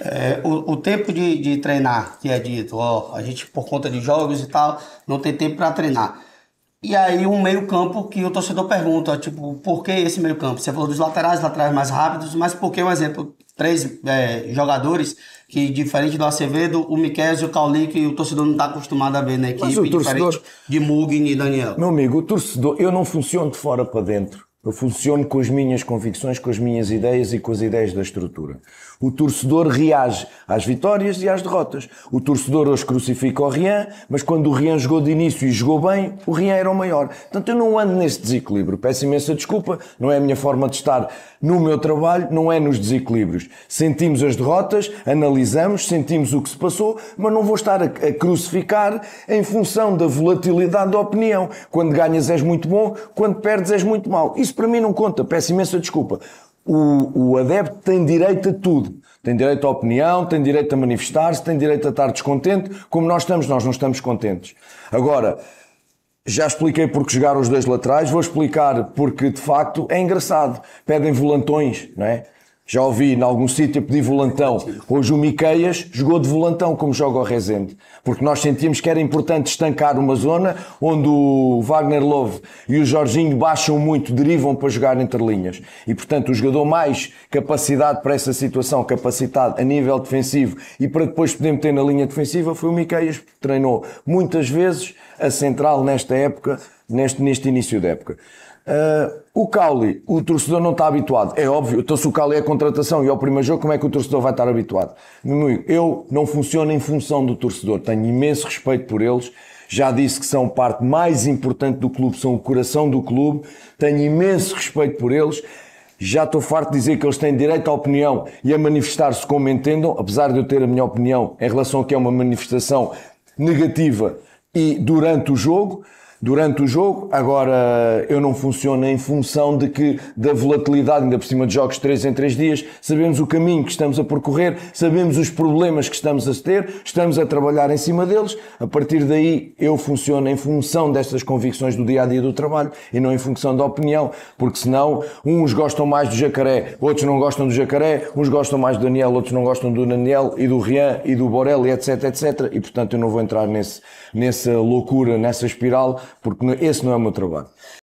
É, o, o, tempo de, de, treinar, que é dito, ó, a gente por conta de jogos e tal, não tem tempo para treinar. E aí um meio campo que o torcedor pergunta, tipo, por que esse meio campo? Você falou dos laterais, laterais mais rápidos, mas por que, um exemplo, três é, jogadores que, diferente do Acevedo, o Miquel e o Cauli, que o torcedor não está acostumado a ver na equipe, torcedor... diferente de Mugni e Daniel. Meu amigo, o torcedor, eu não funciono de fora para dentro. Eu funciono com as minhas convicções, com as minhas ideias e com as ideias da estrutura. O torcedor reage às vitórias e às derrotas. O torcedor hoje crucifica o Rian, mas quando o Rian jogou de início e jogou bem, o Rian era o maior. Portanto, eu não ando nesse desequilíbrio. Peço imensa desculpa, não é a minha forma de estar no meu trabalho, não é nos desequilíbrios. Sentimos as derrotas, analisamos, sentimos o que se passou, mas não vou estar a, crucificar em função da volatilidade da opinião. Quando ganhas és muito bom, quando perdes és muito mau. Isso para mim não conta, peço imensa desculpa. O, o adepto tem direito a tudo. Tem direito à opinião, tem direito a manifestar-se, tem direito a estar descontente, como nós estamos, nós não estamos contentes. Agora, já expliquei porque jogaram os dois laterais, vou explicar porque de facto é engraçado. Pedem volantões, não é? Já ouvi em algum sítio pedir volantão. Hoje o Miqueias jogou de volantão, como joga o Rezende. Porque nós sentíamos que era importante estancar uma zona onde o Wagner Love e o Jorginho baixam muito, derivam para jogar entre linhas. E, portanto, o jogador mais capacidade para essa situação, capacidade a nível defensivo e para depois poder meter na linha defensiva foi o Miqueias, que treinou muitas vezes a central nesta época, neste, neste início da época. Uh, o Cauli, o torcedor não está habituado, é óbvio. Então, se o Cauli é a contratação e é o primeiro jogo, como é que o torcedor vai estar habituado? Meu amigo, eu não funciono em função do torcedor, tenho imenso respeito por eles. Já disse que são parte mais importante do clube, são o coração do clube. Tenho imenso respeito por eles. Já estou farto de dizer que eles têm direito à opinião e a manifestar-se como entendam, apesar de eu ter a minha opinião em relação ao que é uma manifestação negativa e durante o jogo durante o jogo. Agora, eu não funciona em função de que da volatilidade, ainda por cima de jogos 3 em 3 dias, sabemos o caminho que estamos a percorrer, sabemos os problemas que estamos a ter, estamos a trabalhar em cima deles. A partir daí, eu funciono em função destas convicções do dia a dia do trabalho e não em função da opinião, porque senão uns gostam mais do jacaré, outros não gostam do jacaré, uns gostam mais do Daniel, outros não gostam do Daniel e do Rian e do Borel, e etc, etc. E portanto, eu não vou entrar nesse, nessa loucura, nessa espiral porque esse não é o meu trabalho.